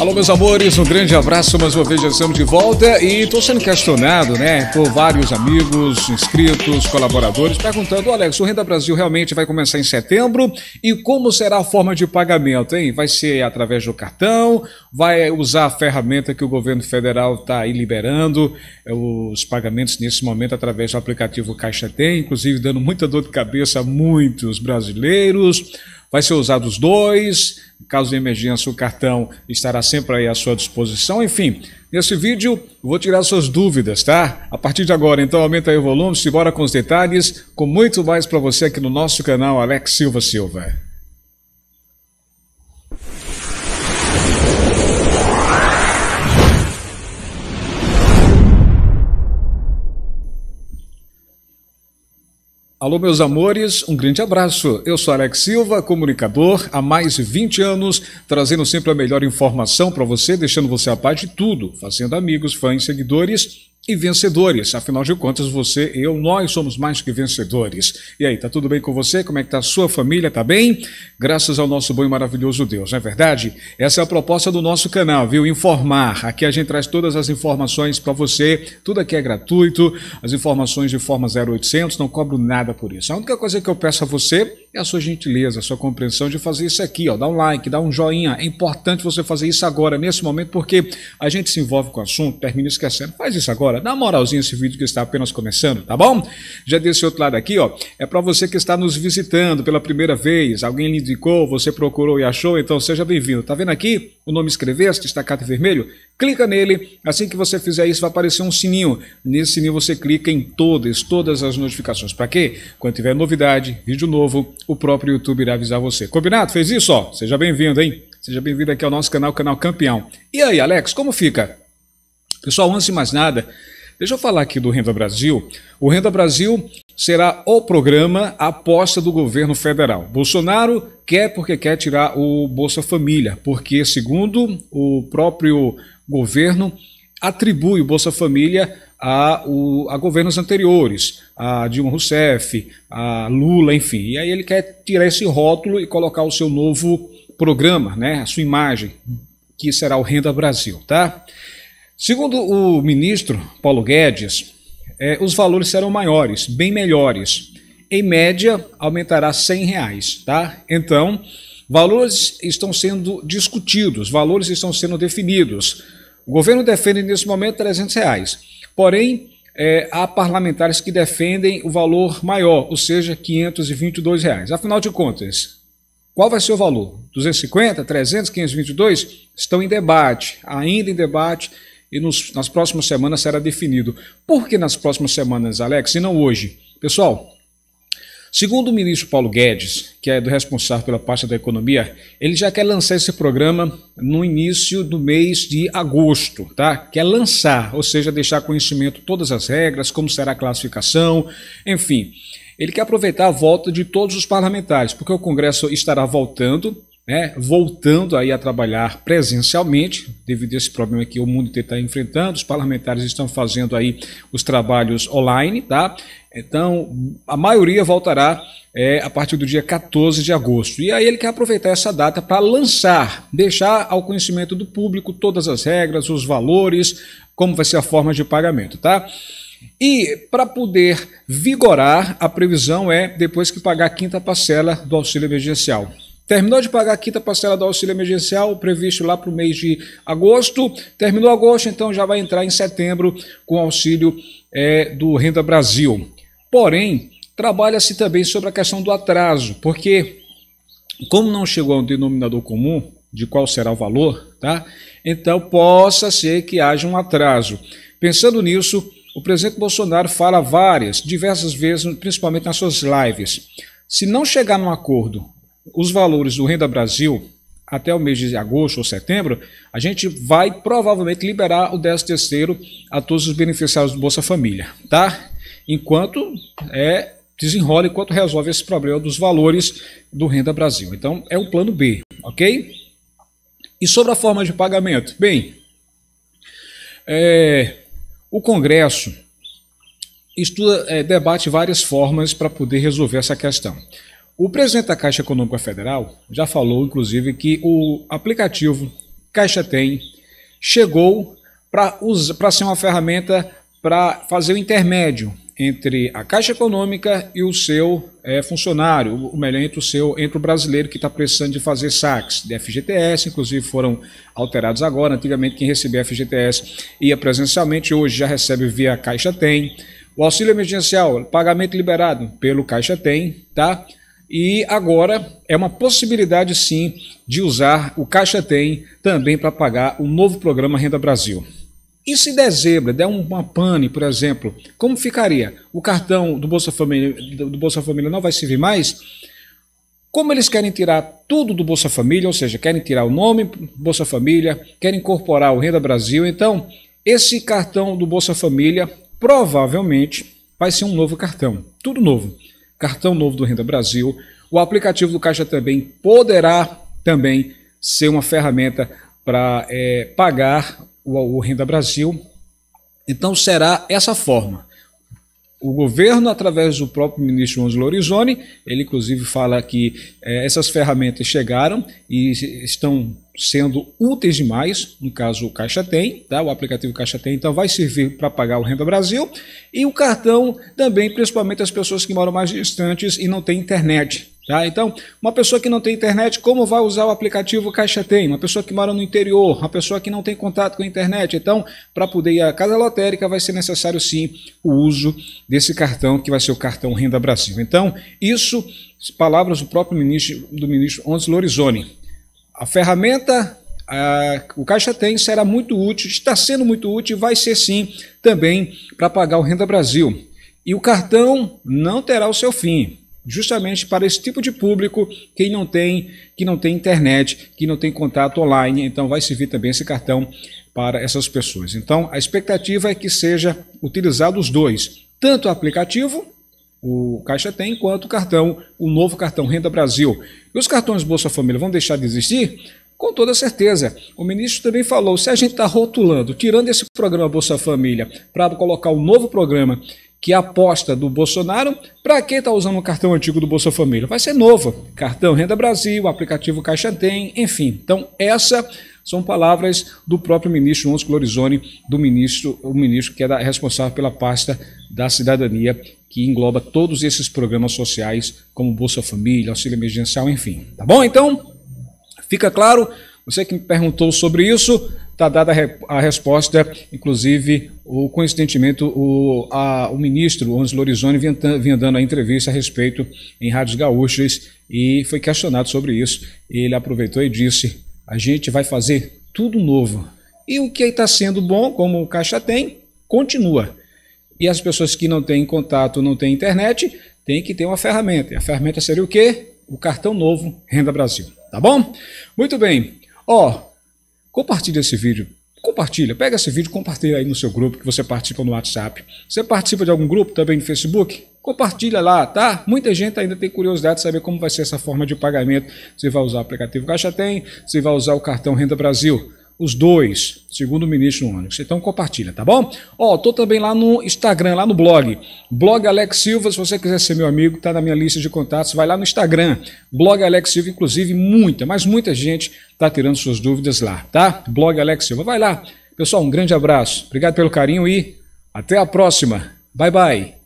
Alô, meus amores, um grande abraço. Mais uma vez já estamos de volta e estou sendo questionado, né, por vários amigos, inscritos, colaboradores, perguntando: Alex, o Renda Brasil realmente vai começar em setembro e como será a forma de pagamento, hein? Vai ser através do cartão? Vai usar a ferramenta que o governo federal está aí liberando eh, os pagamentos nesse momento através do aplicativo Caixa Tem, inclusive dando muita dor de cabeça a muitos brasileiros. Vai ser usado os dois, em caso de emergência o cartão estará sempre aí à sua disposição. Enfim, nesse vídeo vou tirar suas dúvidas, tá? A partir de agora, então aumenta aí o volume, se bora com os detalhes, com muito mais para você aqui no nosso canal Alex Silva Silva. Alô, meus amores, um grande abraço. Eu sou Alex Silva, comunicador há mais de 20 anos, trazendo sempre a melhor informação para você, deixando você a par de tudo, fazendo amigos, fãs, seguidores e vencedores. Afinal de contas, você, eu, nós somos mais que vencedores. E aí, tá tudo bem com você? Como é que tá a sua família? Tá bem? Graças ao nosso bom e maravilhoso Deus, não é verdade? Essa é a proposta do nosso canal, viu? Informar. Aqui a gente traz todas as informações para você, tudo aqui é gratuito, as informações de forma 0800, não cobro nada por isso. A única coisa que eu peço a você é a sua gentileza, a sua compreensão de fazer isso aqui, ó, dá um like, dá um joinha. É importante você fazer isso agora, nesse momento, porque a gente se envolve com o assunto, termina esquecendo. Faz isso agora na Dá uma moralzinha esse vídeo que está apenas começando, tá bom? Já desse outro lado aqui, ó, é para você que está nos visitando pela primeira vez. Alguém lhe indicou, você procurou e achou, então seja bem-vindo. Tá vendo aqui o nome escreveste, destacado em vermelho? Clica nele. Assim que você fizer isso, vai aparecer um sininho. Nesse sininho você clica em todas, todas as notificações. Para quê? Quando tiver novidade, vídeo novo, o próprio YouTube irá avisar você. Combinado? Fez isso? Ó, seja bem-vindo, hein? Seja bem-vindo aqui ao nosso canal, Canal Campeão. E aí, Alex, como fica? Pessoal, antes de mais nada, deixa eu falar aqui do Renda Brasil. O Renda Brasil será o programa aposta do governo federal. Bolsonaro quer porque quer tirar o Bolsa Família, porque, segundo o próprio governo, atribui o Bolsa Família a, o, a, governos anteriores, a Dilma Rousseff, a Lula, enfim. E aí ele quer tirar esse rótulo e colocar o seu novo programa, né, a sua imagem, que será o Renda Brasil, tá? Segundo o ministro Paulo Guedes, é, os valores serão maiores, bem melhores. Em média, aumentará 100 reais, tá? Então, valores estão sendo discutidos, valores estão sendo definidos. O governo defende nesse momento 300 reais. Porém, é, há parlamentares que defendem o valor maior, ou seja, 522 reais. Afinal de contas, qual vai ser o valor? 250, 300, 522? Estão em debate, ainda em debate e nos, nas próximas semanas será definido. Por que nas próximas semanas, Alex, e não hoje? Pessoal, segundo o ministro Paulo Guedes, que é do responsável pela pasta da economia, ele já quer lançar esse programa no início do mês de agosto, tá? Quer lançar, ou seja, deixar conhecimento todas as regras, como será a classificação, enfim. Ele quer aproveitar a volta de todos os parlamentares, porque o Congresso estará voltando né, voltando aí a trabalhar presencialmente, devido a esse problema que o mundo está enfrentando, os parlamentares estão fazendo aí os trabalhos online, tá? Então, a maioria voltará é, a partir do dia 14 de agosto. E aí ele quer aproveitar essa data para lançar, deixar ao conhecimento do público todas as regras, os valores, como vai ser a forma de pagamento, tá? E para poder vigorar, a previsão é depois que pagar a quinta parcela do auxílio emergencial. Terminou de pagar a quinta parcela do auxílio emergencial, previsto lá para o mês de agosto. Terminou agosto, então já vai entrar em setembro com auxílio é, do Renda Brasil. Porém, trabalha-se também sobre a questão do atraso, porque como não chegou ao denominador comum de qual será o valor, tá? Então possa ser que haja um atraso. Pensando nisso, o presidente Bolsonaro fala várias, diversas vezes, principalmente nas suas lives. Se não chegar num acordo os valores do Renda Brasil até o mês de agosto ou setembro, a gente vai provavelmente liberar o 13 terceiro a todos os beneficiários do Bolsa Família, tá? Enquanto é desenrola enquanto resolve esse problema dos valores do Renda Brasil. Então, é o plano B, ok? E sobre a forma de pagamento? Bem, é, o Congresso estuda, é, debate várias formas para poder resolver essa questão. O presidente da Caixa Econômica Federal já falou, inclusive, que o aplicativo Caixa Tem chegou para ser uma ferramenta para fazer o intermédio entre a Caixa Econômica e o seu é, funcionário, o melhor, entre o, seu, entre o brasileiro que está precisando de fazer saques de FGTS, inclusive foram alterados agora. Antigamente, quem recebia FGTS ia presencialmente, hoje já recebe via Caixa Tem. O auxílio emergencial, pagamento liberado pelo Caixa Tem, tá? E agora é uma possibilidade sim de usar o Caixa Tem também para pagar o novo programa Renda Brasil. E se dezembro der uma pane, por exemplo, como ficaria? O cartão do Bolsa Família, do Bolsa Família não vai servir mais? Como eles querem tirar tudo do Bolsa Família, ou seja, querem tirar o nome Bolsa Família, querem incorporar o Renda Brasil, então esse cartão do Bolsa Família provavelmente vai ser um novo cartão, tudo novo cartão novo do Renda Brasil, o aplicativo do Caixa também poderá também ser uma ferramenta para é, eh, pagar o, o Renda Brasil. Então será essa forma o governo, através do próprio ministro Angelo Lorenzoni, ele inclusive fala que eh, essas ferramentas chegaram e estão sendo úteis demais, no caso o Caixa Tem, tá? o aplicativo Caixa Tem, então vai servir para pagar o Renda Brasil, e o cartão também, principalmente as pessoas que moram mais distantes e não têm internet. Tá? Então, uma pessoa que não tem internet, como vai usar o aplicativo Caixa Tem? Uma pessoa que mora no interior, uma pessoa que não tem contato com a internet. Então, para poder ir à casa lotérica, vai ser necessário sim o uso desse cartão, que vai ser o cartão Renda Brasil. Então, isso, palavras do próprio ministro, do ministro Ons Lorizoni. A ferramenta o Caixa Tem será muito útil, está sendo muito útil e vai ser sim também para pagar o Renda Brasil. E o cartão não terá o seu fim justamente para esse tipo de público que não tem, que não tem internet, que não tem contato online, então vai servir também esse cartão para essas pessoas. Então, a expectativa é que seja utilizado os dois, tanto o aplicativo o Caixa tem, quanto o cartão, o novo cartão Renda Brasil. E os cartões Bolsa Família vão deixar de existir? Com toda certeza. O ministro também falou: se a gente está rotulando, tirando esse programa Bolsa Família para colocar o um novo programa que é aposta do Bolsonaro, para quem está usando o cartão antigo do Bolsa Família? Vai ser novo Cartão Renda Brasil, aplicativo Caixa Tem, enfim. Então, essas são palavras do próprio ministro Onze Clorizone, do ministro, o ministro que é responsável pela pasta da cidadania, que engloba todos esses programas sociais, como Bolsa Família, auxílio emergencial, enfim. Tá bom? Então, fica claro. Você que me perguntou sobre isso, está dada a resposta, inclusive, o, coincidentemente, o, a, o ministro Onze Lorizone vinha dando a entrevista a respeito em rádios gaúchas e foi questionado sobre isso. Ele aproveitou e disse, a gente vai fazer tudo novo. E o que está sendo bom, como o Caixa tem, continua. E as pessoas que não têm contato, não têm internet, tem que ter uma ferramenta. E a ferramenta seria o quê? O cartão novo Renda Brasil. Tá bom? Muito bem. Ó, Compartilha esse vídeo. Compartilha, pega esse vídeo, compartilha aí no seu grupo que você participa no WhatsApp. Você participa de algum grupo também no Facebook? Compartilha lá, tá? Muita gente ainda tem curiosidade de saber como vai ser essa forma de pagamento. Você vai usar o aplicativo Caixa Tem, Você vai usar o cartão Renda Brasil os dois, segundo o ministro Onyx. Então compartilha, tá bom? Ó, oh, tô também lá no Instagram, lá no blog, blog Alex Silva, se você quiser ser meu amigo, tá na minha lista de contatos, vai lá no Instagram, blog Alex Silva, inclusive muita, mas muita gente tá tirando suas dúvidas lá, tá? Blog Alex Silva, vai lá. Pessoal, um grande abraço. Obrigado pelo carinho e até a próxima. Bye bye.